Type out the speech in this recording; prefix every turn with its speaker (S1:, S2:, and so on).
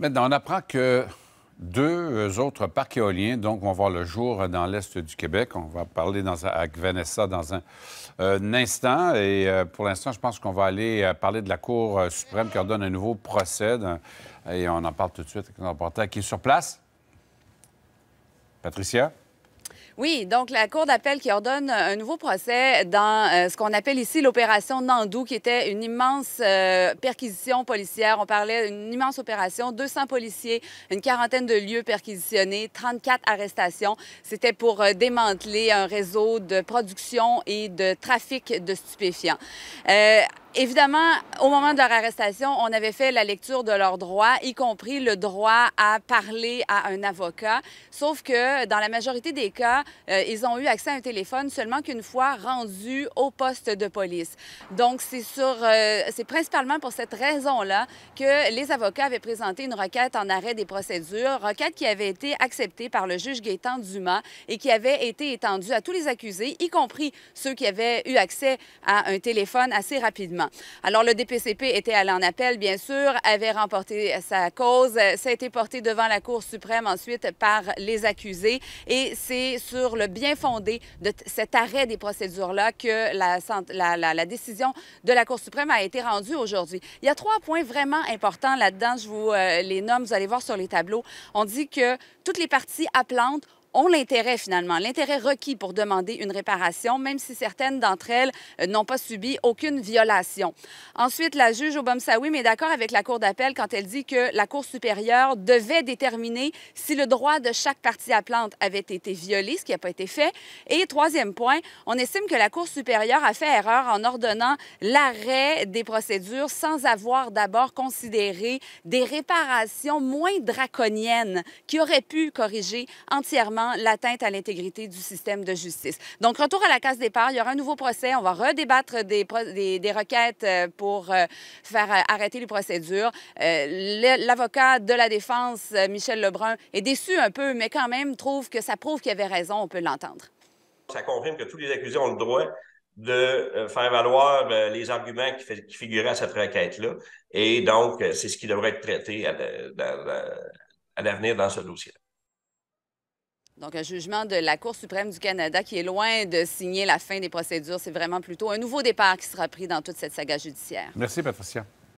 S1: Maintenant, on apprend que deux autres parcs éoliens donc, vont voir le jour dans l'est du Québec. On va parler dans, avec Vanessa dans un, euh, instant. Et euh, pour l'instant, je pense qu'on va aller euh, parler de la Cour suprême qui ordonne un nouveau procès. et on en parle tout de suite avec notre reporter qui est sur place. Patricia?
S2: Oui, donc la Cour d'appel qui ordonne un nouveau procès dans euh, ce qu'on appelle ici l'opération Nandou, qui était une immense euh, perquisition policière. On parlait d'une immense opération, 200 policiers, une quarantaine de lieux perquisitionnés, 34 arrestations. C'était pour euh, démanteler un réseau de production et de trafic de stupéfiants. Évidemment, au moment de leur arrestation, on avait fait la lecture de leurs droits, y compris le droit à parler à un avocat. Sauf que dans la majorité des cas, euh, ils ont eu accès à un téléphone seulement qu'une fois rendus au poste de police. Donc, c'est sur, euh, c'est principalement pour cette raison-là que les avocats avaient présenté une requête en arrêt des procédures, requête qui avait été acceptée par le juge Gaétan Dumas et qui avait été étendue à tous les accusés, y compris ceux qui avaient eu accès à un téléphone assez rapidement. Alors, le DPCP était allé en appel, bien sûr, avait remporté sa cause. Ça a été porté devant la Cour suprême ensuite par les accusés et c'est sur le bien fondé de cet arrêt des procédures-là que la, décision de la Cour suprême a été rendue aujourd'hui. Il y a trois points vraiment importants là-dedans. Je vous euh, les nomme, vous allez voir sur les tableaux. On dit que toutes les parties à ont l'intérêt finalement, l'intérêt requis pour demander une réparation, même si certaines d'entre elles euh, n'ont pas subi aucune violation. Ensuite, la juge Obamsawi est d'accord avec la Cour d'appel quand elle dit que la Cour supérieure devait déterminer si le droit de chaque partie à plante avait été violé, ce qui n'a pas été fait. Et troisième point, on estime que la Cour supérieure a fait erreur en ordonnant l'arrêt des procédures sans avoir d'abord considéré des réparations moins draconiennes qui auraient pu corriger entièrement l'atteinte à l'intégrité du système de justice. Donc, retour à la case départ. Il y aura un nouveau procès. On va redébattre des, des, requêtes euh, pour euh, faire euh, arrêter les procédures. L'avocat de la défense, Michel Lebrun, est déçu un peu, mais quand même trouve que ça prouve qu'il avait raison. On peut l'entendre.
S1: Ça confirme que tous les accusés ont le droit de faire valoir
S2: les arguments qui, figuraient à cette requête-là. Et donc, c'est ce qui devrait être traité
S1: à l'avenir dans ce dossier.
S2: Donc, un jugement de la Cour suprême du Canada qui est loin de signer la fin des procédures. C'est vraiment plutôt un nouveau départ qui sera pris dans toute cette saga judiciaire.
S1: Merci, Patricia.